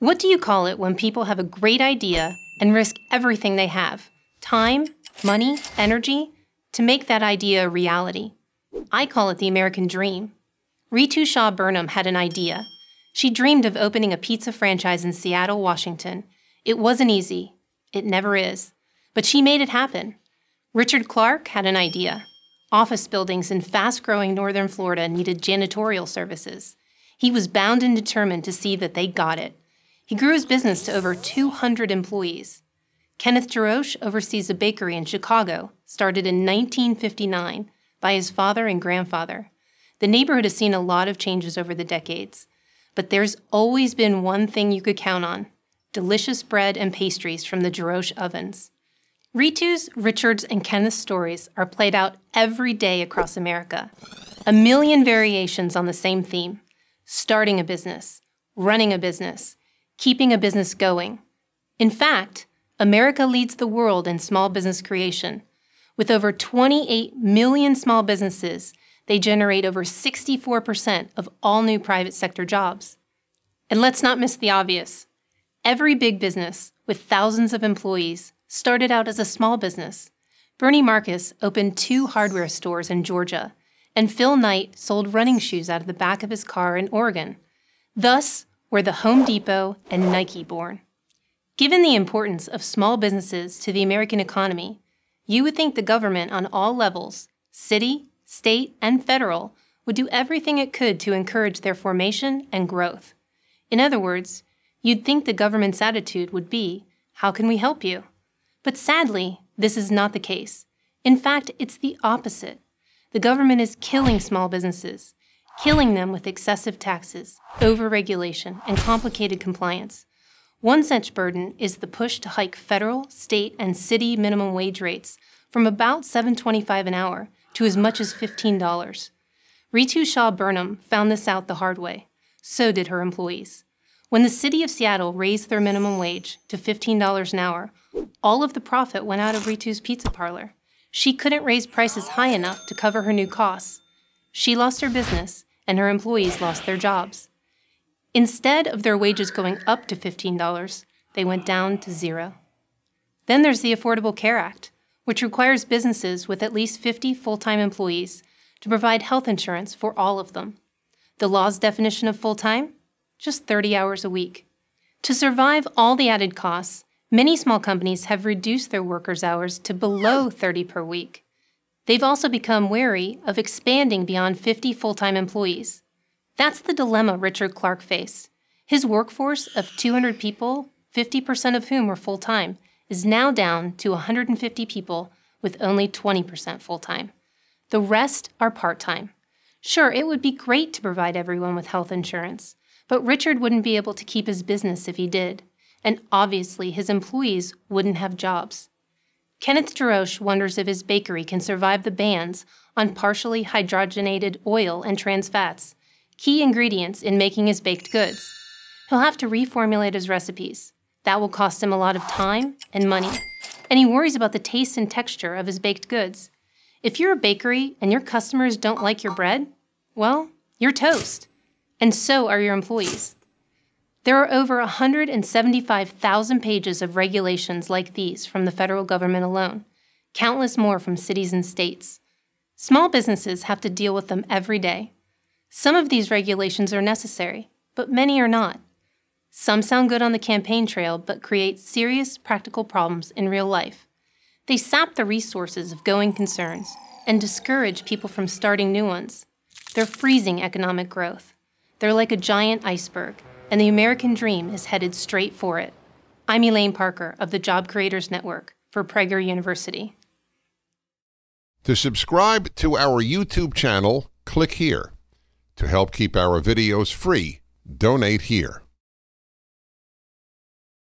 What do you call it when people have a great idea and risk everything they have time, money, energy to make that idea a reality? I call it the American dream. Ritu Shaw Burnham had an idea. She dreamed of opening a pizza franchise in Seattle, Washington. It wasn't easy. It never is. But she made it happen. Richard Clark had an idea. Office buildings in fast growing northern Florida needed janitorial services. He was bound and determined to see that they got it. He grew his business to over 200 employees. Kenneth Jaroche oversees a bakery in Chicago, started in 1959 by his father and grandfather. The neighborhood has seen a lot of changes over the decades, but there's always been one thing you could count on delicious bread and pastries from the Jaroche ovens. Ritu's, Richard's, and Kenneth's stories are played out every day across America. A million variations on the same theme starting a business, running a business, keeping a business going. In fact, America leads the world in small business creation. With over 28 million small businesses, they generate over 64% of all new private sector jobs. And let's not miss the obvious. Every big business with thousands of employees started out as a small business. Bernie Marcus opened two hardware stores in Georgia, and Phil Knight sold running shoes out of the back of his car in Oregon. Thus, were the Home Depot and Nike born. Given the importance of small businesses to the American economy, you would think the government on all levels city, state, and federal would do everything it could to encourage their formation and growth. In other words, you'd think the government's attitude would be, How can we help you? But sadly, this is not the case. In fact, it's the opposite. The government is killing small businesses, killing them with excessive taxes, overregulation, and complicated compliance. One such burden is the push to hike federal, state, and city minimum wage rates from about $7.25 an hour to as much as $15. Ritu Shaw Burnham found this out the hard way. So did her employees. When the city of Seattle raised their minimum wage to $15 an hour, all of the profit went out of Ritu's pizza parlor. She couldn't raise prices high enough to cover her new costs. She lost her business and her employees lost their jobs. Instead of their wages going up to $15, they went down to zero. Then there's the Affordable Care Act, which requires businesses with at least 50 full time employees to provide health insurance for all of them. The law's definition of full time? Just 30 hours a week. To survive all the added costs, many small companies have reduced their workers' hours to below 30 per week. They've also become wary of expanding beyond 50 full time employees. That's the dilemma Richard Clark faced. His workforce of 200 people, 50% of whom were full time, is now down to 150 people with only 20% full time. The rest are part time. Sure, it would be great to provide everyone with health insurance, but Richard wouldn't be able to keep his business if he did, and obviously his employees wouldn't have jobs. Kenneth Deroche wonders if his bakery can survive the bans on partially hydrogenated oil and trans fats, key ingredients in making his baked goods. He'll have to reformulate his recipes. That will cost him a lot of time and money, and he worries about the taste and texture of his baked goods. If you're a bakery and your customers don't like your bread, well, you're toast. And so are your employees. There are over 175,000 pages of regulations like these from the federal government alone, countless more from cities and states. Small businesses have to deal with them every day. Some of these regulations are necessary, but many are not. Some sound good on the campaign trail, but create serious practical problems in real life. They sap the resources of going concerns and discourage people from starting new ones. They're freezing economic growth. They're like a giant iceberg and the American dream is headed straight for it. I'm Elaine Parker of the Job Creators Network for Prager University. To subscribe to our YouTube channel, click here. To help keep our videos free, donate here.